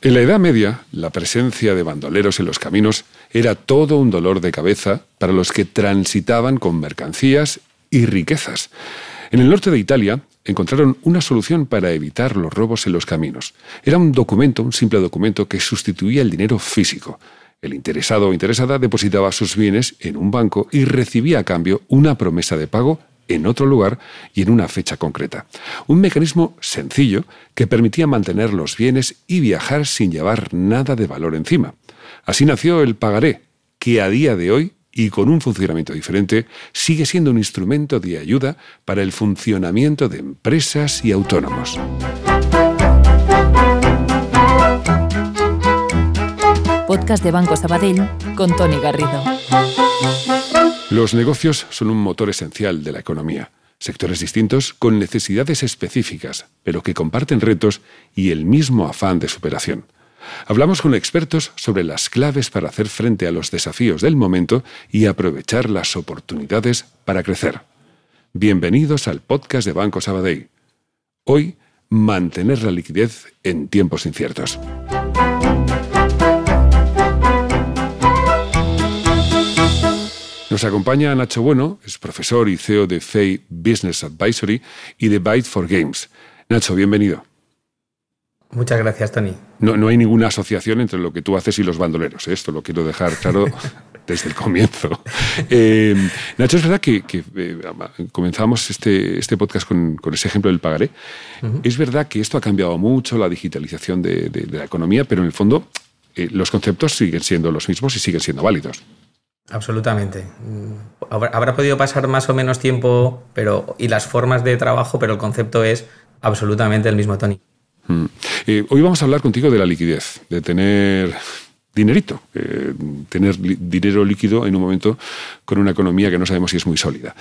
En la Edad Media, la presencia de bandoleros en los caminos era todo un dolor de cabeza para los que transitaban con mercancías y riquezas. En el norte de Italia encontraron una solución para evitar los robos en los caminos. Era un documento, un simple documento que sustituía el dinero físico. El interesado o interesada depositaba sus bienes en un banco y recibía a cambio una promesa de pago en otro lugar y en una fecha concreta. Un mecanismo sencillo que permitía mantener los bienes y viajar sin llevar nada de valor encima. Así nació el pagaré, que a día de hoy y con un funcionamiento diferente, sigue siendo un instrumento de ayuda para el funcionamiento de empresas y autónomos. Podcast de Banco Sabadell con Tony Garrido. Los negocios son un motor esencial de la economía, sectores distintos con necesidades específicas, pero que comparten retos y el mismo afán de superación. Hablamos con expertos sobre las claves para hacer frente a los desafíos del momento y aprovechar las oportunidades para crecer. Bienvenidos al podcast de Banco Sabadell. Hoy, mantener la liquidez en tiempos inciertos. Nos acompaña Nacho Bueno, es profesor y CEO de FEI Business Advisory y de Byte for Games. Nacho, bienvenido. Muchas gracias, Tony. No, hay ninguna asociación entre lo que tú haces y los bandoleros. ¿eh? Esto lo quiero dejar claro desde el comienzo. Eh, Nacho, es verdad que, eh, comenzamos este, este podcast con, ese ejemplo del pagaré. Es verdad que esto ha cambiado mucho, la digitalización de la economía, pero en el fondo los conceptos siguen siendo los mismos y siguen siendo válidos. Absolutamente. Mm, habrá podido pasar más o menos tiempo pero, y las formas de trabajo, pero el concepto es absolutamente el mismo, Tony. Mm. Eh, hoy vamos a hablar contigo de la liquidez, de tener dinerito, eh, tener dinero líquido en un momento con una economía que no sabemos si es muy sólida.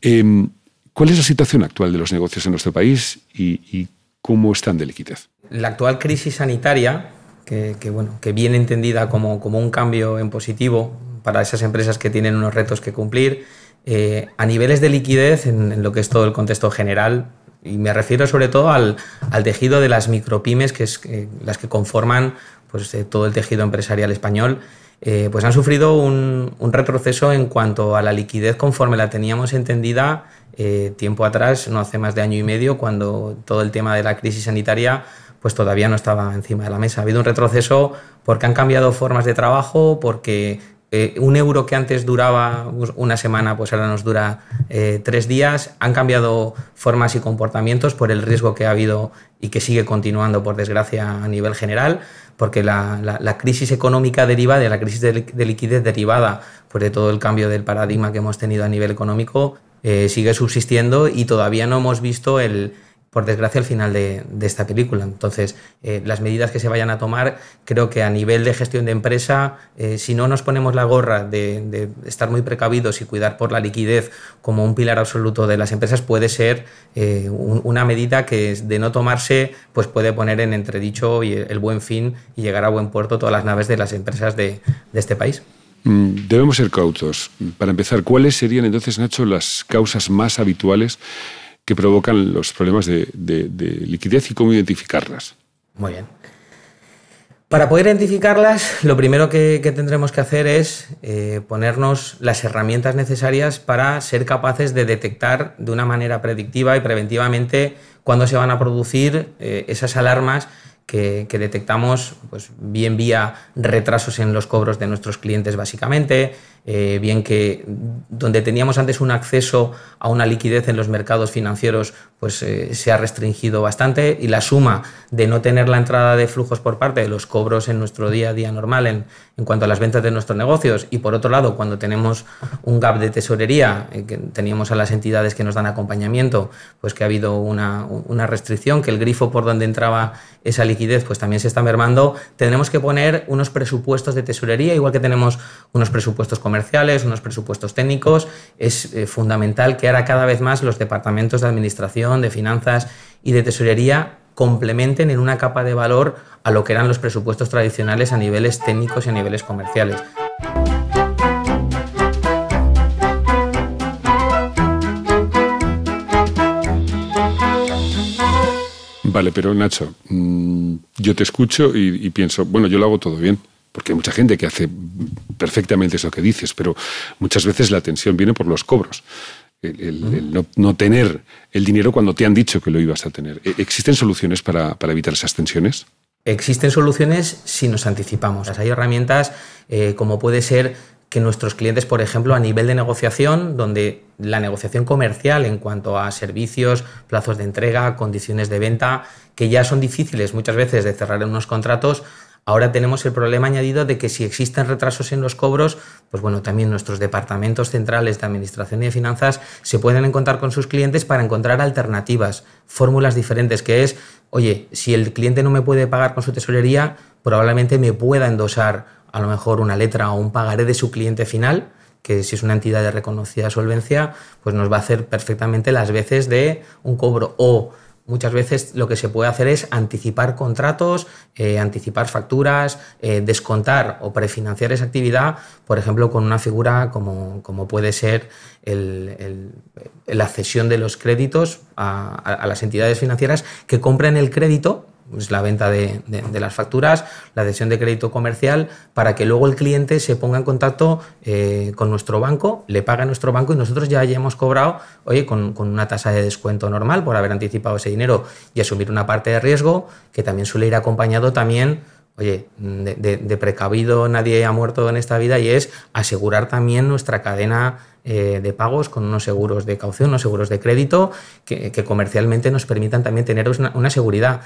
Em, ¿Cuál es la situación actual de los negocios en nuestro país y, cómo están de liquidez? La actual crisis sanitaria, que, que, bueno, que viene entendida como, como un cambio en positivo, para esas empresas que tienen unos retos que cumplir. Eh, a niveles de liquidez, en, lo que es todo el contexto general, y me refiero sobre todo al, tejido de las micropymes, que es eh, las que conforman pues, eh, todo el tejido empresarial español, pues han sufrido un, un, retroceso en cuanto a la liquidez conforme la teníamos entendida tiempo atrás, no hace más de año y medio, cuando todo el tema de la crisis sanitaria pues todavía no estaba encima de la mesa. Ha habido un retroceso porque han cambiado formas de trabajo, porque eh, un euro que antes duraba una semana, pues ahora nos dura eh, tres días. Han cambiado formas y comportamientos por el riesgo que ha habido y que sigue continuando, por desgracia, a nivel general, porque la, crisis económica derivada, de la crisis de, liquidez derivada por pues todo el cambio del paradigma que hemos tenido a nivel económico, eh, sigue subsistiendo y todavía no hemos visto el, por desgracia, al final de, esta película. Entonces, eh, las medidas que se vayan a tomar, creo que a nivel de gestión de empresa, eh, si no nos ponemos la gorra de, estar muy precavidos y cuidar por la liquidez como un pilar absoluto de las empresas, puede ser eh, una medida que de no tomarse, pues puede poner en entredicho el buen fin y llegar a buen puerto todas las naves de las empresas de, de este país. Mm, debemos ser cautos. Para empezar, ¿cuáles serían entonces, Nacho, las causas más habituales que provocan los problemas de, liquidez y cómo identificarlas. Muy bien. Para poder identificarlas, lo primero que, tendremos que hacer es eh, ponernos las herramientas necesarias para ser capaces de detectar de una manera predictiva y preventivamente cuándo se van a producir eh, esas alarmas que, detectamos, pues bien vía retrasos en los cobros de nuestros clientes básicamente, eh, bien que donde teníamos antes un acceso a una liquidez en los mercados financieros, pues eh, se ha restringido bastante y la suma de no tener la entrada de flujos por parte de los cobros en nuestro día a día normal en, en cuanto a las ventas de nuestros negocios y por otro lado cuando tenemos un gap de tesorería, eh, que teníamos a las entidades que nos dan acompañamiento, pues que ha habido una, restricción, que el grifo por donde entraba esa liquidez pues también se está mermando, Tenemos que poner unos presupuestos de tesorería, igual que tenemos unos presupuestos comerciales, unos presupuestos técnicos, es eh, fundamental que ahora cada vez más los departamentos de administración, de finanzas y de tesorería complementen en una capa de valor a lo que eran los presupuestos tradicionales a niveles técnicos y a niveles comerciales. Vale, pero Nacho, mm, yo te escucho y, pienso, bueno, yo lo hago todo bien porque hay mucha gente que hace perfectamente eso que dices, pero muchas veces la tensión viene por los cobros el, no, tener el dinero cuando te han dicho que lo ibas a tener. ¿E-, ¿Existen soluciones para, evitar esas tensiones? Existen soluciones si nos anticipamos. Hay herramientas eh, como puede ser que nuestros clientes, por ejemplo, a nivel de negociación, donde la negociación comercial en cuanto a servicios, plazos de entrega, condiciones de venta, que ya son difíciles muchas veces de cerrar en unos contratos, Ahora tenemos el problema añadido de que si existen retrasos en los cobros, pues bueno, también nuestros departamentos centrales de administración y de finanzas se pueden encontrar con sus clientes para encontrar alternativas, fórmulas diferentes, que es, oye, si el cliente no me puede pagar con su tesorería, probablemente me pueda endosar a lo mejor una letra o un pagaré de su cliente final, que si es una entidad de reconocida solvencia, pues nos va a hacer perfectamente las veces de un cobro o muchas veces lo que se puede hacer es anticipar contratos, eh, anticipar facturas, eh, descontar o prefinanciar esa actividad, por ejemplo, con una figura como, puede ser la cesión de los créditos a, las entidades financieras que compren el crédito pues, la venta de, las facturas, la adhesión de crédito comercial, para que luego el cliente se ponga en contacto eh, con nuestro banco, le paga a nuestro banco y nosotros ya hayamos cobrado, oye, con, una tasa de descuento normal por haber anticipado ese dinero y asumir una parte de riesgo que también suele ir acompañado también. Oye, de, precavido nadie ha muerto en esta vida y es asegurar también nuestra cadena eh, de pagos con unos seguros de caución, unos seguros de crédito que, comercialmente nos permitan también tener una seguridad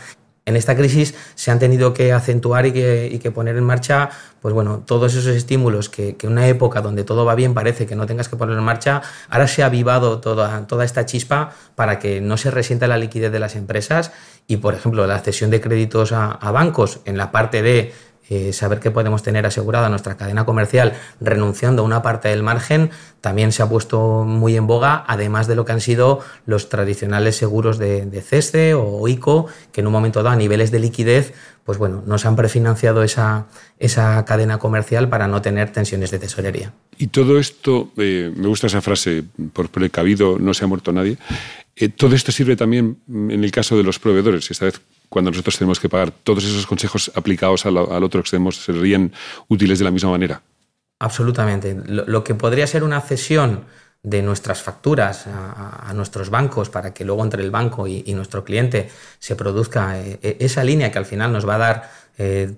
en esta crisis se han tenido que acentuar y que, poner en marcha pues bueno, todos esos estímulos que, una época donde todo va bien parece que no tengas que poner en marcha, ahora se ha avivado toda, esta chispa para que no se resienta la liquidez de las empresas y, por ejemplo, la cesión de créditos a bancos en la parte de eh, saber que podemos tener asegurada nuestra cadena comercial renunciando a una parte del margen también se ha puesto muy en boga, además de lo que han sido los tradicionales seguros de, de o ICO, que en un momento dado a niveles de liquidez, pues bueno, nos han prefinanciado esa, esa cadena comercial para no tener tensiones de tesorería. Y todo esto, eh, me gusta esa frase, por precavido no se ha muerto nadie, eh, todo esto sirve también mm, en el caso de los proveedores. Esta vez, cuando nosotros tenemos que pagar, todos esos consejos aplicados al, otro extremo serían útiles de la misma manera. Absolutamente. Lo, que podría ser una cesión de nuestras facturas a, nuestros bancos para que luego entre el banco y, nuestro cliente se produzca eh, eh, esa línea que al final nos va a dar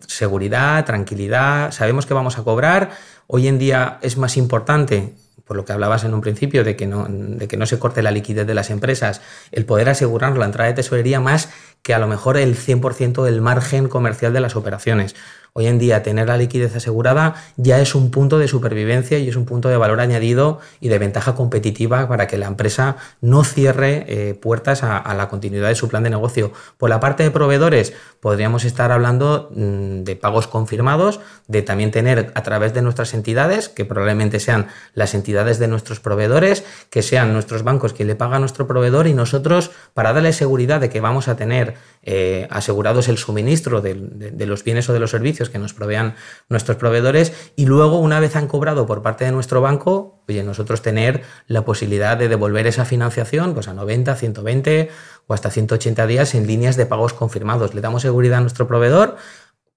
seguridad, tranquilidad, sabemos que vamos a cobrar. Hoy en día es más importante por lo que hablabas en un principio, de que, no, de que no se corte la liquidez de las empresas, el poder asegurar la entrada de tesorería más que a lo mejor el 100% del margen comercial de las operaciones. Hoy en día tener la liquidez asegurada ya es un punto de supervivencia y es un punto de valor añadido y de ventaja competitiva para que la empresa no cierre eh, puertas a, la continuidad de su plan de negocio. Por la parte de proveedores, podríamos estar hablando mm, de pagos confirmados, de también tener a través de nuestras entidades, que probablemente sean las entidades de nuestros proveedores, que sean nuestros bancos quien le paga a nuestro proveedor y nosotros, para darle seguridad de que vamos a tener eh, asegurados el suministro de los bienes o de los servicios, que nos provean nuestros proveedores y luego una vez han cobrado por parte de nuestro banco, nosotros tener la posibilidad de devolver esa financiación pues a 90, 120 o hasta 180 días en líneas de pagos confirmados. Le damos seguridad a nuestro proveedor,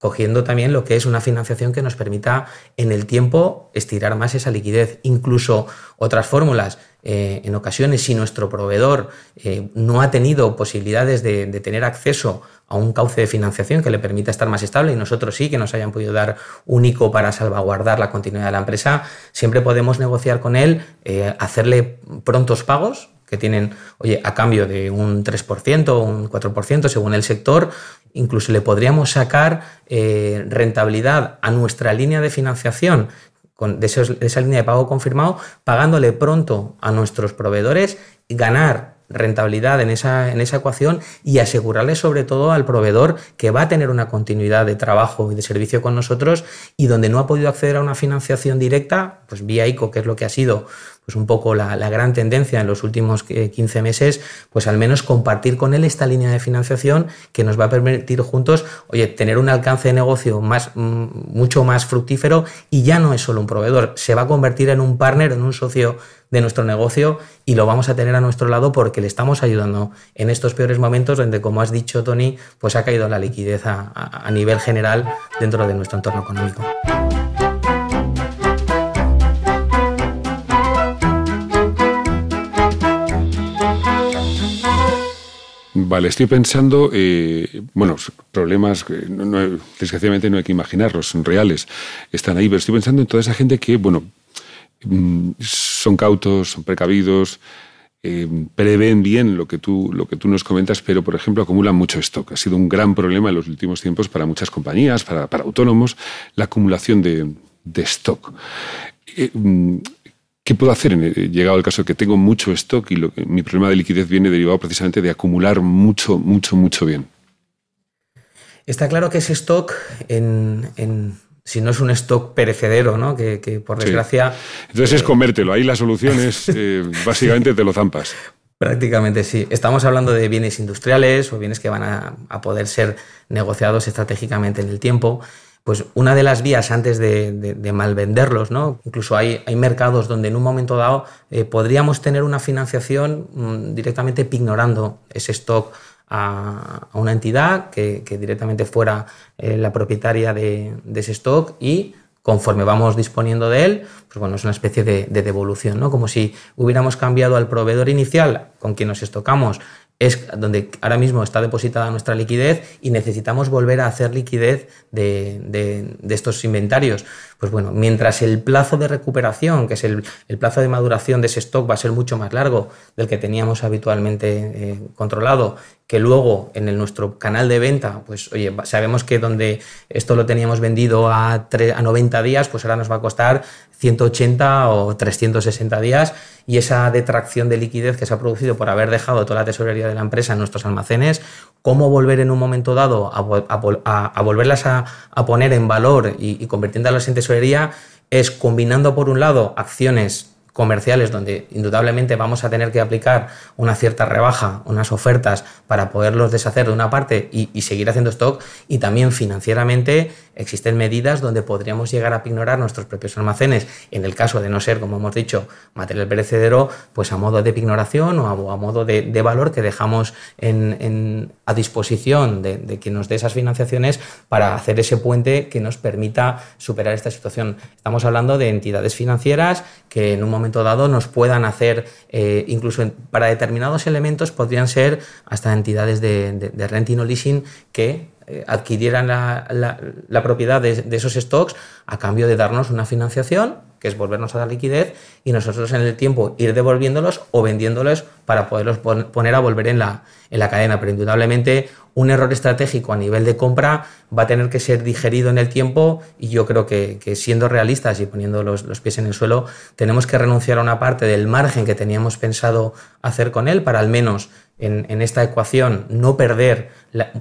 cogiendo también lo que es una financiación que nos permita en el tiempo estirar más esa liquidez. Incluso otras fórmulas, eh, en ocasiones si nuestro proveedor eh, no ha tenido posibilidades de, tener acceso a un cauce de financiación que le permita estar más estable y nosotros sí que nos hayan podido dar único para salvaguardar la continuidad de la empresa, siempre podemos negociar con él, eh, hacerle prontos pagos que tienen, oye, a cambio de un 3% o un 4% según el sector, incluso le podríamos sacar eh, rentabilidad a nuestra línea de financiación con, de, esa línea de pago confirmado, pagándole pronto a nuestros proveedores, y ganar rentabilidad en esa, en esa ecuación y asegurarle sobre todo al proveedor que va a tener una continuidad de trabajo y de servicio con nosotros y donde no ha podido acceder a una financiación directa, pues vía ICO, que es lo que ha sido pues un poco la, gran tendencia en los últimos 15 eh, meses, pues al menos compartir con él esta línea de financiación que nos va a permitir juntos, oye, tener un alcance de negocio más, mm, mucho más fructífero y ya no es solo un proveedor, se va a convertir en un partner, en un socio de nuestro negocio y lo vamos a tener a nuestro lado porque le estamos ayudando en estos peores momentos donde, como has dicho, Tony, pues ha caído la liquidez a, a nivel general dentro de nuestro entorno económico. Vale, estoy pensando, eh, bueno, problemas, que no, no, desgraciadamente no hay que imaginarlos, son reales, están ahí, pero estoy pensando en toda esa gente que, bueno, mm, son cautos, son precavidos, eh, prevén bien lo que, tú, lo que tú nos comentas, pero, por ejemplo, acumulan mucho stock. Ha sido un gran problema en los últimos tiempos para muchas compañías, para, autónomos, la acumulación de, de stock. Eh, mm, ¿Qué puedo hacer? Eh, eh, llegado al caso de que tengo mucho stock y mi problema de liquidez viene derivado precisamente de acumular mucho, mucho, mucho bien. Está claro que ese stock, en, si no es un stock perecedero, ¿no? que, por desgracia... Entonces es eh, comértelo, ahí la solución es, básicamente te lo zampas. Prácticamente sí. Estamos hablando de bienes industriales o bienes que van a, a poder ser negociados estratégicamente en el tiempo pues una de las vías antes de, malvenderlos, ¿no? Incluso hay, mercados donde en un momento dado eh, podríamos tener una financiación mm, directamente pignorando ese stock a, una entidad que, directamente fuera eh, la propietaria de, ese stock y conforme vamos disponiendo de él, pues bueno, es una especie de, devolución, ¿no? Como si hubiéramos cambiado al proveedor inicial con quien nos estocamos es donde ahora mismo está depositada nuestra liquidez y necesitamos volver a hacer liquidez de, estos inventarios. Pues bueno, mientras el plazo de recuperación, que es el, plazo de maduración de ese stock, va a ser mucho más largo del que teníamos habitualmente eh, controlado, que luego en nuestro canal de venta, pues oye, sabemos que donde esto lo teníamos vendido a, 90 días, pues ahora nos va a costar 180 o 360 días y esa detracción de liquidez que se ha producido por haber dejado toda la tesorería de la empresa en nuestros almacenes, cómo volver en un momento dado a, volverlas a, poner en valor y, y convirtiéndolas en tesorería es combinando por un lado acciones comerciales donde indudablemente vamos a tener que aplicar una cierta rebaja, unas ofertas para poderlos deshacer de una parte y, seguir haciendo stock y también financieramente existen medidas donde podríamos llegar a pignorar nuestros propios almacenes en el caso de no ser, como hemos dicho, material perecedero, pues a modo de pignoración o a, modo de, valor que dejamos a disposición de, de quien nos dé esas financiaciones para hacer ese puente que nos permita superar esta situación. Estamos hablando de entidades financieras que en un momento momento dado nos puedan hacer, eh, incluso para determinados elementos, podrían ser hasta entidades de, renting o leasing que eh, adquirieran la, la, propiedad de esos stocks a cambio de darnos una financiación que es volvernos a la liquidez y nosotros en el tiempo ir devolviéndolos o vendiéndolos para poderlos poner a volver en la, en la cadena. Pero indudablemente un error estratégico a nivel de compra va a tener que ser digerido en el tiempo y yo creo que, siendo realistas y poniendo los, pies en el suelo, tenemos que renunciar a una parte del margen que teníamos pensado hacer con él para al menos en, en esta ecuación no perder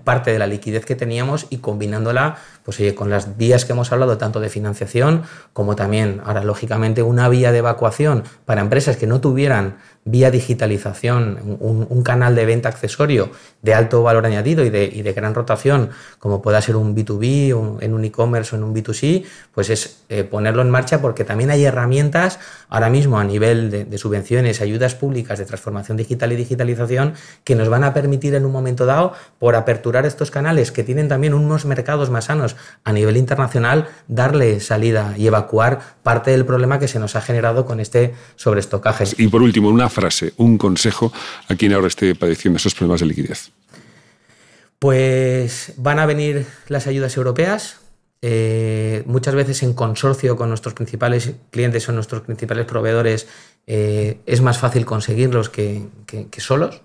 parte de la liquidez que teníamos y combinándola pues, con las vías que hemos hablado tanto de financiación como también, ahora lógicamente, una vía de evacuación para empresas que no tuvieran vía digitalización, un, canal de venta accesorio de alto valor añadido y de, gran rotación, como pueda ser un B2B, en un e-commerce o en un B2C, pues es eh, ponerlo en marcha porque también hay herramientas ahora mismo a nivel de, de subvenciones, ayudas públicas de transformación digital y digitalización que nos van a permitir en un momento dado, por aperturar estos canales que tienen también unos mercados más sanos a nivel internacional, darle salida y evacuar parte del problema que se nos ha generado con este sobreestocaje. Y por último, una frase, un consejo a quien ahora esté padeciendo esos problemas de liquidez. Pues van a venir las ayudas europeas, eh, muchas veces en consorcio con nuestros principales clientes o nuestros principales proveedores eh, es más fácil conseguirlos que solos.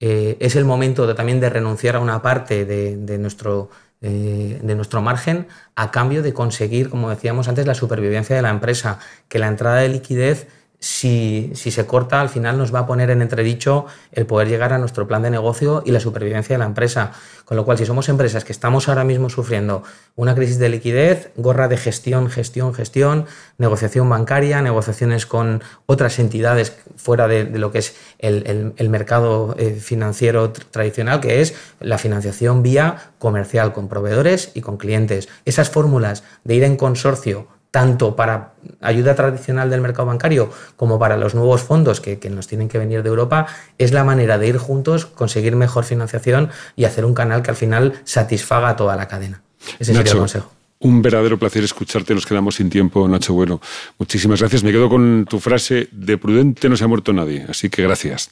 Eh, es el momento también de renunciar a una parte de, nuestro, eh, de nuestro margen a cambio de conseguir, como decíamos antes, la supervivencia de la empresa, que la entrada de liquidez si, se corta, al final nos va a poner en entredicho el poder llegar a nuestro plan de negocio y la supervivencia de la empresa. Con lo cual, si somos empresas que estamos ahora mismo sufriendo una crisis de liquidez, gorra de gestión, gestión, gestión, negociación bancaria, negociaciones con otras entidades fuera de, lo que es el mercado eh, financiero tradicional, que es la financiación vía comercial con proveedores y con clientes. Esas fórmulas de ir en consorcio tanto para ayuda tradicional del mercado bancario como para los nuevos fondos que, nos tienen que venir de Europa, es la manera de ir juntos, conseguir mejor financiación y hacer un canal que al final satisfaga a toda la cadena. Ese Nacho, el consejo. Un verdadero placer escucharte, nos quedamos sin tiempo, Nacho Bueno. Muchísimas gracias. Me quedo con tu frase, de prudente no se ha muerto nadie, así que gracias.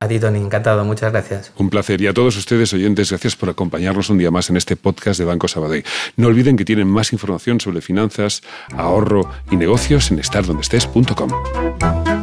A ti, Tony, encantado. Muchas gracias. Un placer. Y a todos ustedes, oyentes, gracias por acompañarnos un día más en este podcast de Banco Sabadell. No olviden que tienen más información sobre finanzas, ahorro y negocios en estardondeestes.com